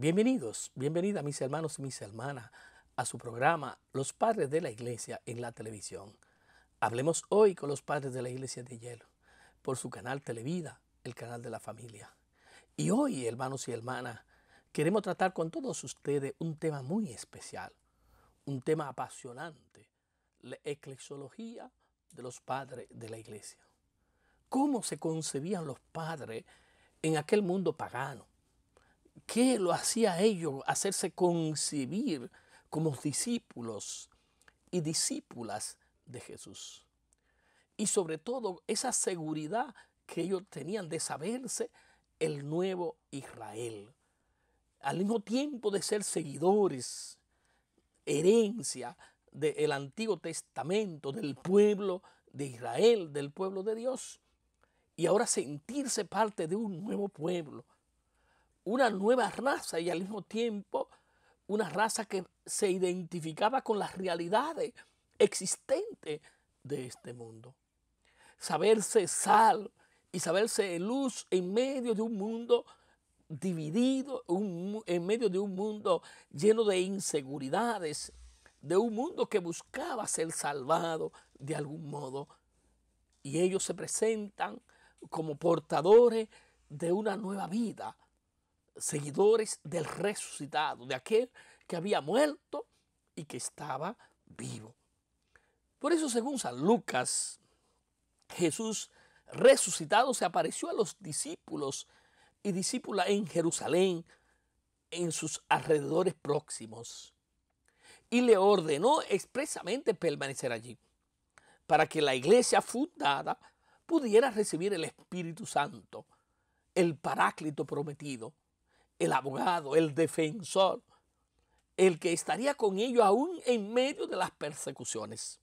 Bienvenidos, bienvenida mis hermanos y mis hermanas a su programa Los Padres de la Iglesia en la televisión. Hablemos hoy con los padres de la Iglesia de Hielo por su canal Televida, el canal de la familia. Y hoy, hermanos y hermanas, queremos tratar con todos ustedes un tema muy especial, un tema apasionante, la eclesiología de los padres de la Iglesia. ¿Cómo se concebían los padres en aquel mundo pagano? ¿Qué lo hacía a ellos hacerse concebir como discípulos y discípulas de Jesús? Y sobre todo esa seguridad que ellos tenían de saberse el nuevo Israel. Al mismo tiempo de ser seguidores, herencia del Antiguo Testamento, del pueblo de Israel, del pueblo de Dios. Y ahora sentirse parte de un nuevo pueblo, una nueva raza y al mismo tiempo una raza que se identificaba con las realidades existentes de este mundo. Saberse sal y saberse luz en medio de un mundo dividido, en medio de un mundo lleno de inseguridades, de un mundo que buscaba ser salvado de algún modo. Y ellos se presentan como portadores de una nueva vida, seguidores del resucitado, de aquel que había muerto y que estaba vivo. Por eso, según San Lucas, Jesús resucitado se apareció a los discípulos y discípula en Jerusalén, en sus alrededores próximos, y le ordenó expresamente permanecer allí, para que la iglesia fundada pudiera recibir el Espíritu Santo, el Paráclito prometido, el abogado, el defensor, el que estaría con ellos aún en medio de las persecuciones.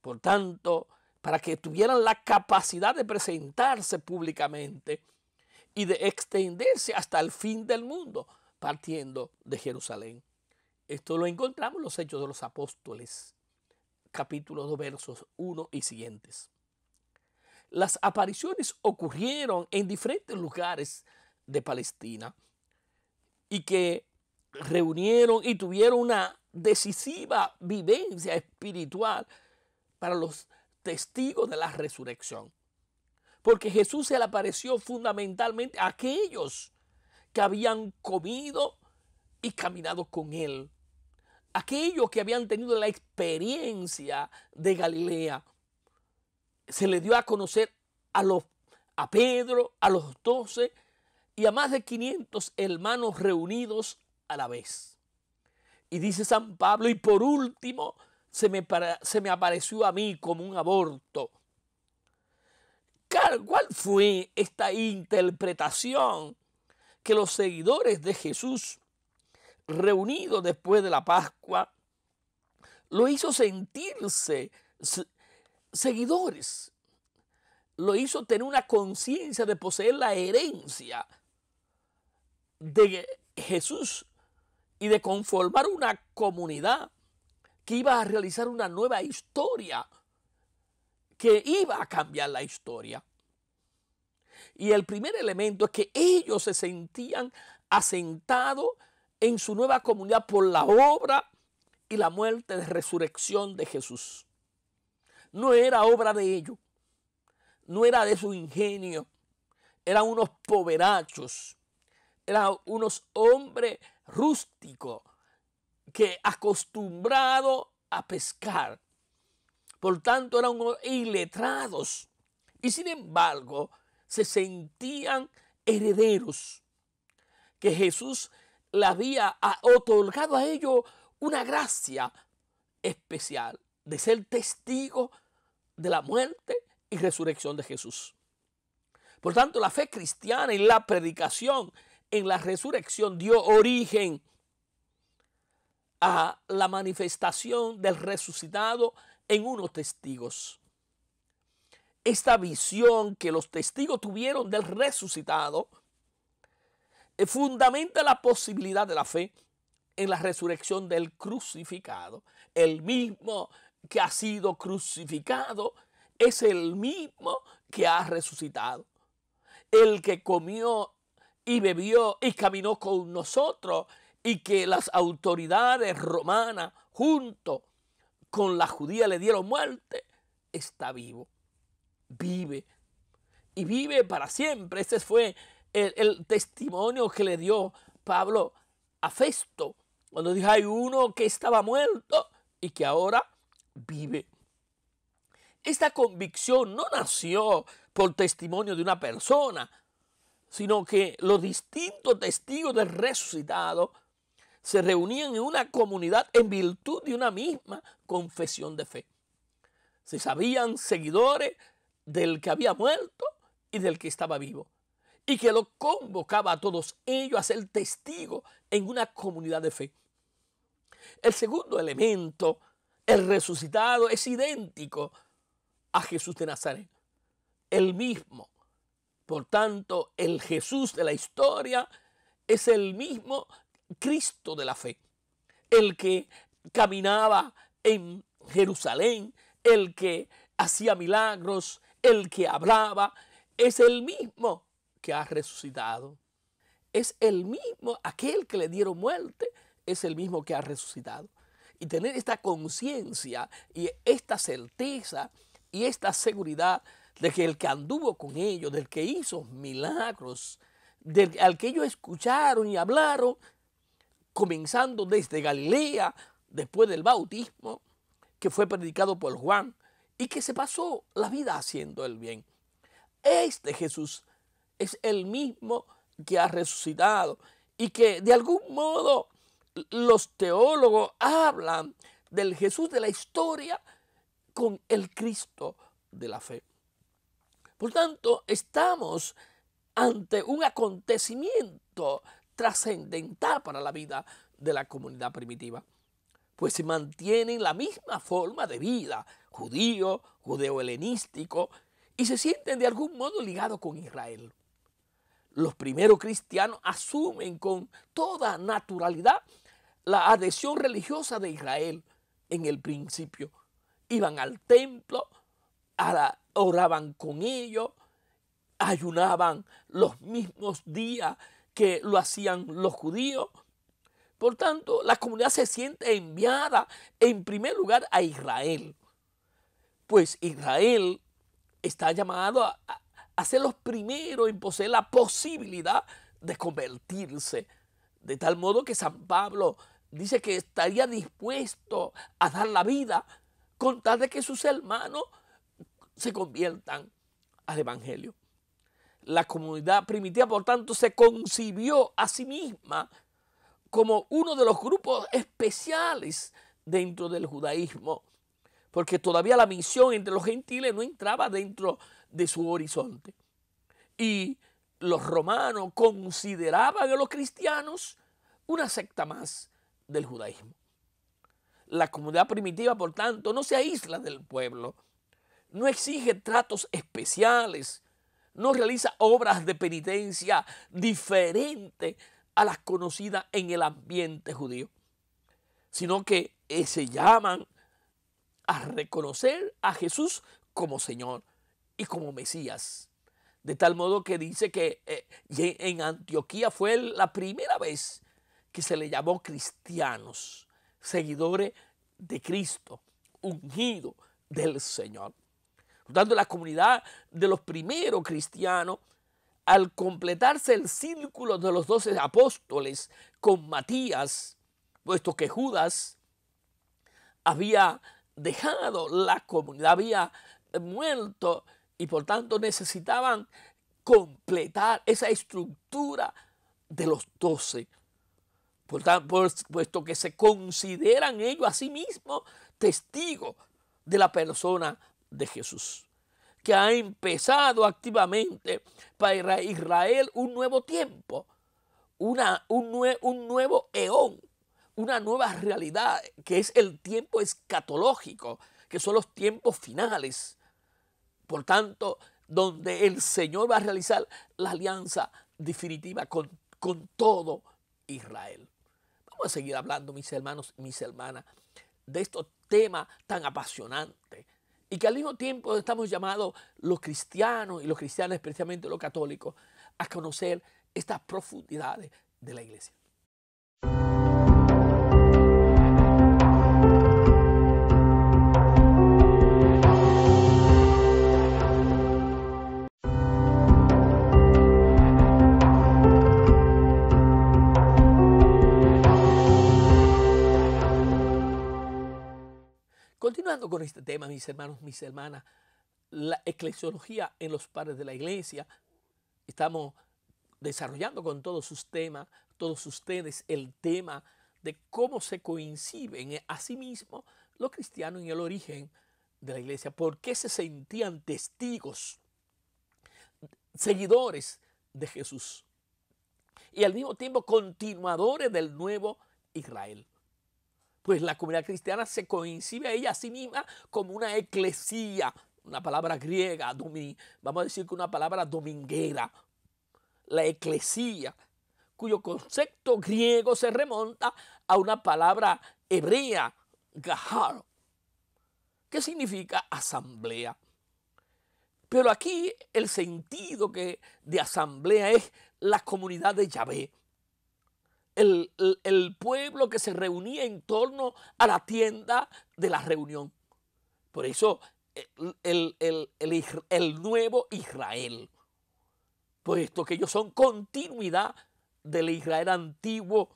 Por tanto, para que tuvieran la capacidad de presentarse públicamente y de extenderse hasta el fin del mundo, partiendo de Jerusalén. Esto lo encontramos en los Hechos de los Apóstoles, capítulo 2, versos 1 y siguientes. Las apariciones ocurrieron en diferentes lugares de Palestina y que reunieron y tuvieron una decisiva vivencia espiritual para los testigos de la resurrección. Porque Jesús se le apareció fundamentalmente a aquellos que habían comido y caminado con él. Aquellos que habían tenido la experiencia de Galilea. Se le dio a conocer a, los, a Pedro, a los doce, y a más de 500 hermanos reunidos a la vez. Y dice San Pablo, y por último se me, se me apareció a mí como un aborto. ¿Cuál fue esta interpretación que los seguidores de Jesús, reunidos después de la Pascua, lo hizo sentirse seguidores? Lo hizo tener una conciencia de poseer la herencia de Jesús y de conformar una comunidad que iba a realizar una nueva historia, que iba a cambiar la historia. Y el primer elemento es que ellos se sentían asentados en su nueva comunidad por la obra y la muerte de resurrección de Jesús. No era obra de ellos, no era de su ingenio, eran unos poverachos eran unos hombres rústicos que acostumbrados a pescar. Por tanto, eran iletrados. Y sin embargo, se sentían herederos. Que Jesús le había otorgado a ellos una gracia especial de ser testigo de la muerte y resurrección de Jesús. Por tanto, la fe cristiana y la predicación en la resurrección dio origen a la manifestación del resucitado en unos testigos. Esta visión que los testigos tuvieron del resucitado eh, fundamenta la posibilidad de la fe en la resurrección del crucificado. El mismo que ha sido crucificado es el mismo que ha resucitado. El que comió y bebió y caminó con nosotros y que las autoridades romanas junto con la judía le dieron muerte, está vivo, vive y vive para siempre. Ese fue el, el testimonio que le dio Pablo a Festo cuando dijo, hay uno que estaba muerto y que ahora vive. Esta convicción no nació por testimonio de una persona, sino que los distintos testigos del resucitado se reunían en una comunidad en virtud de una misma confesión de fe. Se sabían seguidores del que había muerto y del que estaba vivo, y que lo convocaba a todos ellos a ser testigos en una comunidad de fe. El segundo elemento, el resucitado, es idéntico a Jesús de Nazaret, el mismo por tanto, el Jesús de la historia es el mismo Cristo de la fe, el que caminaba en Jerusalén, el que hacía milagros, el que hablaba, es el mismo que ha resucitado. Es el mismo, aquel que le dieron muerte, es el mismo que ha resucitado. Y tener esta conciencia y esta certeza y esta seguridad de que el que anduvo con ellos, del que hizo milagros, del, al que ellos escucharon y hablaron, comenzando desde Galilea, después del bautismo, que fue predicado por Juan, y que se pasó la vida haciendo el bien. Este Jesús es el mismo que ha resucitado y que de algún modo los teólogos hablan del Jesús de la historia con el Cristo de la fe. Por tanto, estamos ante un acontecimiento trascendental para la vida de la comunidad primitiva, pues se mantienen la misma forma de vida, judío, judeo-helenístico, y se sienten de algún modo ligados con Israel. Los primeros cristianos asumen con toda naturalidad la adhesión religiosa de Israel en el principio. Iban al templo, a la oraban con ellos, ayunaban los mismos días que lo hacían los judíos. Por tanto, la comunidad se siente enviada en primer lugar a Israel, pues Israel está llamado a, ser los primeros en poseer la posibilidad de convertirse. De tal modo que San Pablo dice que estaría dispuesto a dar la vida con tal de que sus hermanos se conviertan al Evangelio. La comunidad primitiva, por tanto, se concibió a sí misma como uno de los grupos especiales dentro del judaísmo, porque todavía la misión entre los gentiles no entraba dentro de su horizonte. Y los romanos consideraban a los cristianos una secta más del judaísmo. La comunidad primitiva, por tanto, no se aísla del pueblo, no exige tratos especiales, no realiza obras de penitencia diferentes a las conocidas en el ambiente judío, sino que eh, se llaman a reconocer a Jesús como Señor y como Mesías. De tal modo que dice que eh, en Antioquía fue la primera vez que se le llamó cristianos, seguidores de Cristo, ungido del Señor. Dando la comunidad de los primeros cristianos, al completarse el círculo de los doce apóstoles con Matías, puesto que Judas había dejado la comunidad, había muerto y por tanto necesitaban completar esa estructura de los doce. puesto que se consideran ellos a sí mismos testigos de la persona de Jesús, que ha empezado activamente para Israel un nuevo tiempo, una, un, un nuevo eón, una nueva realidad, que es el tiempo escatológico, que son los tiempos finales. Por tanto, donde el Señor va a realizar la alianza definitiva con, todo Israel. Vamos a seguir hablando, mis hermanos, y mis hermanas, de estos temas tan apasionantes y que al mismo tiempo estamos llamados los cristianos y los cristianos, especialmente los católicos, a conocer estas profundidades de la iglesia. Continuando con este tema, mis hermanos, mis hermanas, la eclesiología en los padres de la iglesia, estamos desarrollando con todos sus temas, todos ustedes, el tema de cómo se coinciden eh, a sí mismos los cristianos en el origen de la iglesia, por qué se sentían testigos, seguidores de Jesús y al mismo tiempo continuadores del nuevo Israel pues la comunidad cristiana se coincide a ella a sí misma como una eclesía, una palabra griega, vamos a decir que una palabra dominguera, la eclesía, cuyo concepto griego se remonta a una palabra hebrea, gahar, que significa asamblea. Pero aquí el sentido que de asamblea es la comunidad de Yahvé, el, pueblo que se reunía en torno a la tienda de la reunión. Por eso eh, el, nuevo Israel, puesto que ellos son continuidad del Israel antiguo.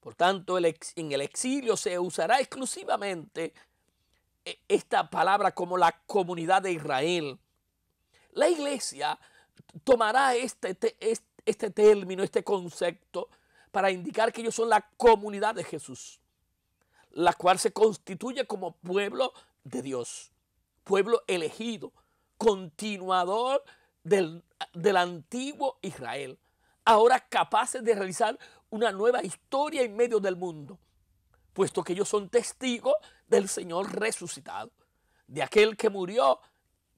Por tanto, en el exilio se usará exclusivamente eh, esta palabra como la comunidad de Israel. La iglesia tomará este, este término, este concepto, para indicar que ellos son la comunidad de Jesús, la cual se constituye como pueblo de Dios, pueblo elegido, continuador del, del antiguo Israel, ahora capaces de realizar una nueva historia en medio del mundo, puesto que ellos son testigos del Señor resucitado, de aquel que murió,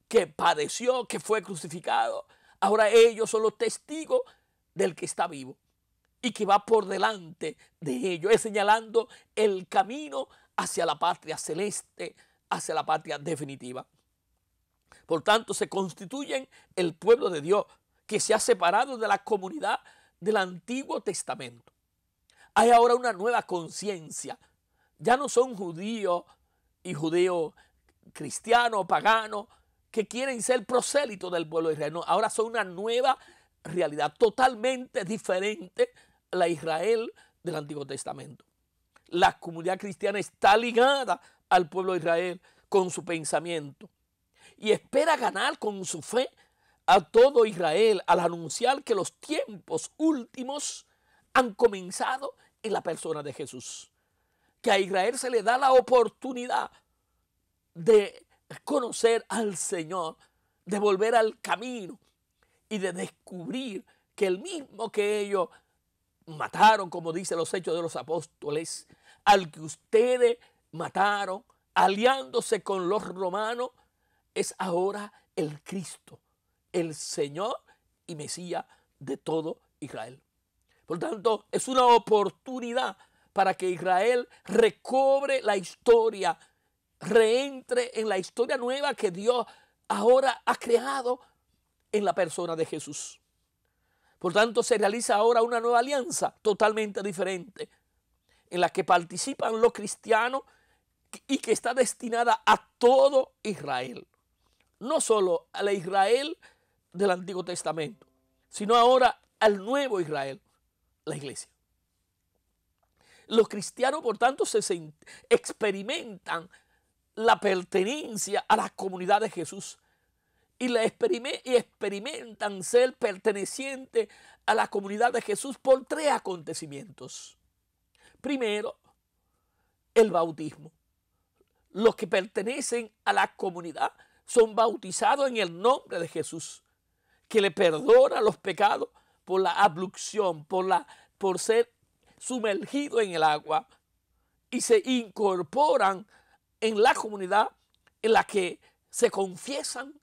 que padeció, que fue crucificado. Ahora ellos son los testigos del que está vivo y que va por delante de ellos, es señalando el camino hacia la patria celeste, hacia la patria definitiva. Por tanto, se constituyen el pueblo de Dios que se ha separado de la comunidad del Antiguo Testamento. Hay ahora una nueva conciencia. Ya no son judíos y judeos cristianos, paganos, que quieren ser prosélitos del pueblo de Israel. ahora son una nueva realidad totalmente diferente la Israel del Antiguo Testamento. La comunidad cristiana está ligada al pueblo de Israel con su pensamiento y espera ganar con su fe a todo Israel al anunciar que los tiempos últimos han comenzado en la persona de Jesús. Que a Israel se le da la oportunidad de conocer al Señor, de volver al camino y de descubrir que el mismo que ellos mataron, como dice los hechos de los apóstoles, al que ustedes mataron aliándose con los romanos, es ahora el Cristo, el Señor y Mesías de todo Israel. Por tanto, es una oportunidad para que Israel recobre la historia, reentre en la historia nueva que Dios ahora ha creado en la persona de Jesús. Por tanto, se realiza ahora una nueva alianza totalmente diferente, en la que participan los cristianos y que está destinada a todo Israel. No solo a la Israel del Antiguo Testamento, sino ahora al nuevo Israel, la iglesia. Los cristianos, por tanto, se experimentan la pertenencia a la comunidad de Jesús y, y experimentan ser pertenecientes a la comunidad de Jesús por tres acontecimientos. Primero, el bautismo. Los que pertenecen a la comunidad son bautizados en el nombre de Jesús, que le perdona los pecados por la ablución, por, la, por ser sumergido en el agua y se incorporan en la comunidad en la que se confiesan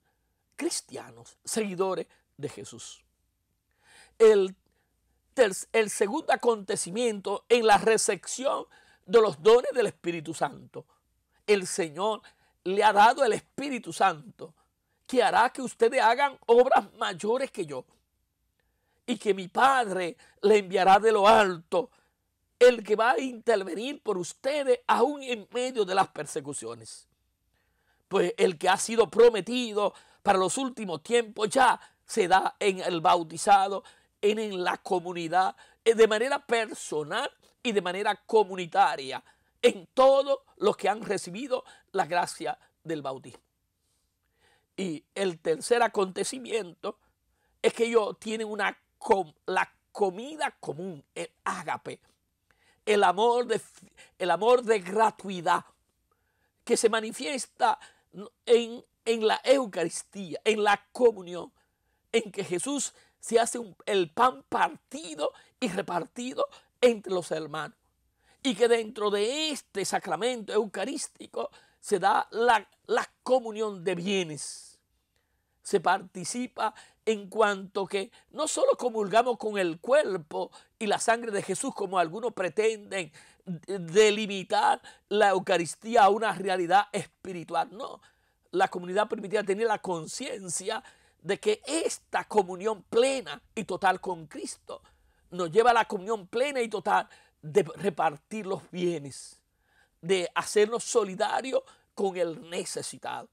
cristianos, seguidores de Jesús. El, segundo acontecimiento en la recepción de los dones del Espíritu Santo. El Señor le ha dado el Espíritu Santo que hará que ustedes hagan obras mayores que yo y que mi Padre le enviará de lo alto el que va a intervenir por ustedes aún en medio de las persecuciones. Pues el que ha sido prometido para los últimos tiempos ya se da en el bautizado, en, la comunidad, eh, de manera personal y de manera comunitaria, en todos los que han recibido la gracia del bautismo. Y el tercer acontecimiento es que ellos tienen una la comida común, el ágape, el amor de, el amor de gratuidad, que se manifiesta en en la Eucaristía, en la comunión, en que Jesús se hace el pan partido y repartido entre los hermanos. Y que dentro de este sacramento eucarístico se da la, la comunión de bienes. Se participa en cuanto que no solo comulgamos con el cuerpo y la sangre de Jesús como algunos pretenden delimitar la Eucaristía a una realidad espiritual, no, la comunidad permitía tener la conciencia de que esta comunión plena y total con Cristo nos lleva a la comunión plena y total de repartir los bienes, de hacernos solidarios con el necesitado.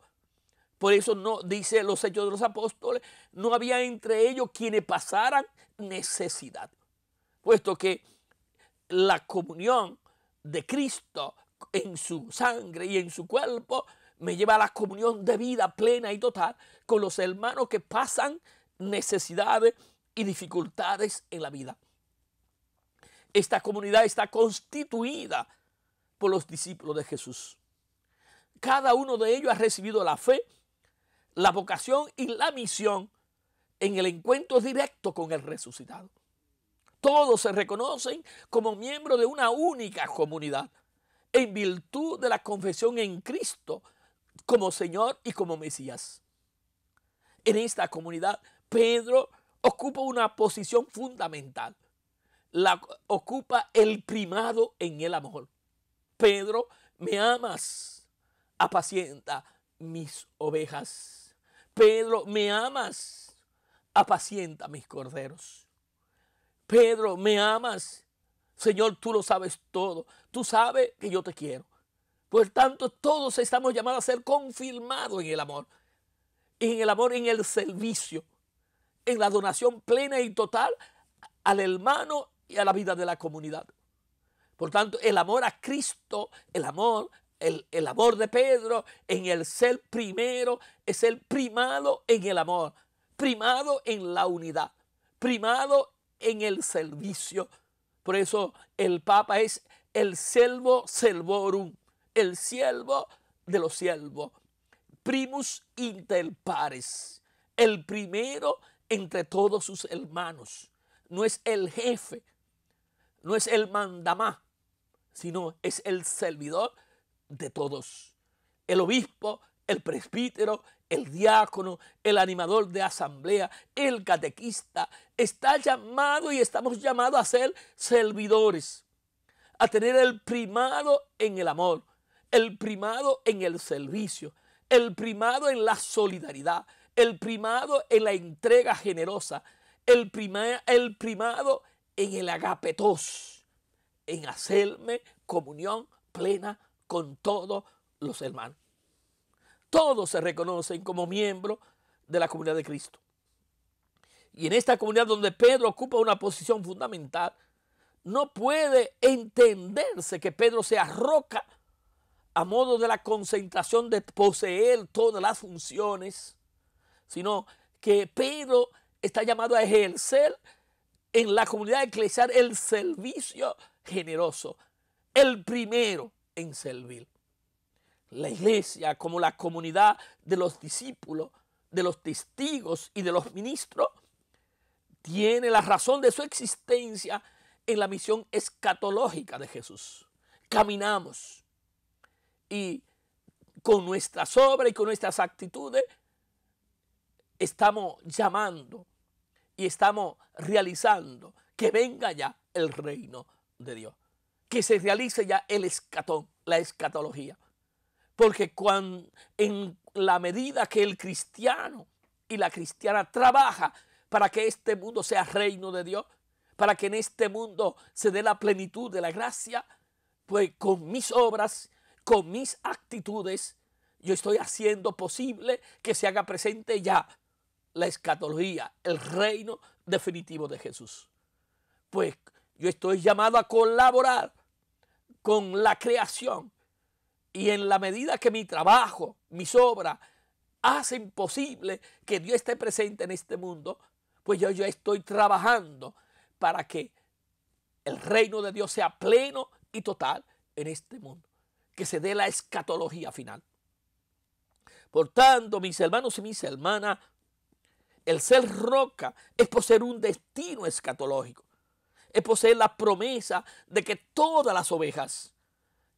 Por eso no dice los hechos de los apóstoles, no había entre ellos quienes pasaran necesidad, puesto que la comunión de Cristo en su sangre y en su cuerpo me lleva a la comunión de vida plena y total con los hermanos que pasan necesidades y dificultades en la vida. Esta comunidad está constituida por los discípulos de Jesús. Cada uno de ellos ha recibido la fe, la vocación y la misión en el encuentro directo con el resucitado. Todos se reconocen como miembros de una única comunidad en virtud de la confesión en Cristo como Señor y como Mesías. En esta comunidad, Pedro ocupa una posición fundamental. La, ocupa el primado en el amor. Pedro, me amas, apacienta mis ovejas. Pedro, me amas, apacienta mis corderos. Pedro, me amas. Señor, tú lo sabes todo. Tú sabes que yo te quiero. Por tanto, todos estamos llamados a ser confirmados en el amor. En el amor, en el servicio. En la donación plena y total al hermano y a la vida de la comunidad. Por tanto, el amor a Cristo, el amor, el, amor de Pedro, en el ser primero, es el primado en el amor, primado en la unidad, primado en el servicio. Por eso el Papa es el selvo, servorum, el siervo de los siervos, primus inter pares, el primero entre todos sus hermanos. No es el jefe, no es el mandamá, sino es el servidor de todos. El obispo, el presbítero, el diácono, el animador de asamblea, el catequista, está llamado y estamos llamados a ser servidores, a tener el primado en el amor, el primado en el servicio, el primado en la solidaridad, el primado en la entrega generosa, el, el primado en el agapetos, en hacerme comunión plena con todos los hermanos. Todos se reconocen como miembros de la comunidad de Cristo. Y en esta comunidad donde Pedro ocupa una posición fundamental, no puede entenderse que Pedro sea roca a modo de la concentración de poseer todas las funciones, sino que Pedro está llamado a ejercer en la comunidad eclesial el servicio generoso, el primero en servir. La iglesia como la comunidad de los discípulos, de los testigos y de los ministros, tiene la razón de su existencia en la misión escatológica de Jesús. Caminamos y con nuestras obras y con nuestras actitudes estamos llamando y estamos realizando que venga ya el reino de Dios, que se realice ya el escatón, la escatología. Porque cuando, en la medida que el cristiano y la cristiana trabaja para que este mundo sea reino de Dios, para que en este mundo se dé la plenitud de la gracia, pues con mis obras con mis actitudes, yo estoy haciendo posible que se haga presente ya la escatología, el reino definitivo de Jesús. Pues yo estoy llamado a colaborar con la creación y en la medida que mi trabajo, mis obras, hacen posible que Dios esté presente en este mundo, pues yo, yo estoy trabajando para que el reino de Dios sea pleno y total en este mundo que se dé la escatología final. Por tanto, mis hermanos y mis hermanas, el ser roca es poseer un destino escatológico, es poseer la promesa de que todas las ovejas,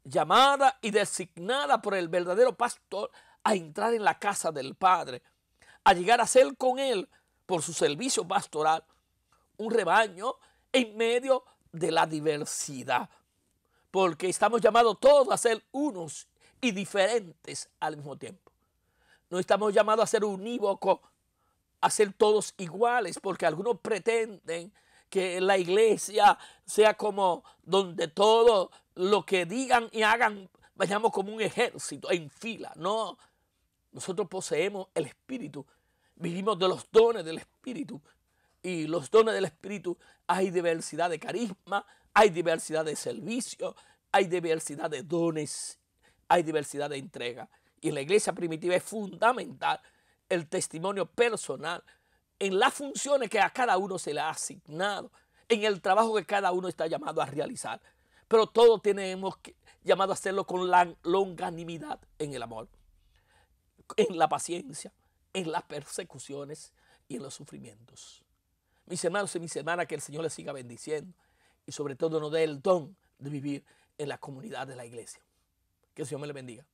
llamadas y designadas por el verdadero pastor a entrar en la casa del Padre, a llegar a ser con Él por su servicio pastoral, un rebaño en medio de la diversidad porque estamos llamados todos a ser unos y diferentes al mismo tiempo. No estamos llamados a ser unívocos, a ser todos iguales, porque algunos pretenden que la iglesia sea como donde todo lo que digan y hagan vayamos como un ejército en fila. No, nosotros poseemos el Espíritu, vivimos de los dones del Espíritu y los dones del Espíritu hay diversidad de carisma, hay diversidad de servicios, hay diversidad de dones, hay diversidad de entrega. Y en la iglesia primitiva es fundamental el testimonio personal en las funciones que a cada uno se le ha asignado, en el trabajo que cada uno está llamado a realizar. Pero todos tenemos que, llamado a hacerlo con la longanimidad en el amor, en la paciencia, en las persecuciones y en los sufrimientos. Mis hermanos y mis hermanas, que el Señor les siga bendiciendo y sobre todo nos dé el don de vivir en la comunidad de la iglesia. Que el Señor me le bendiga.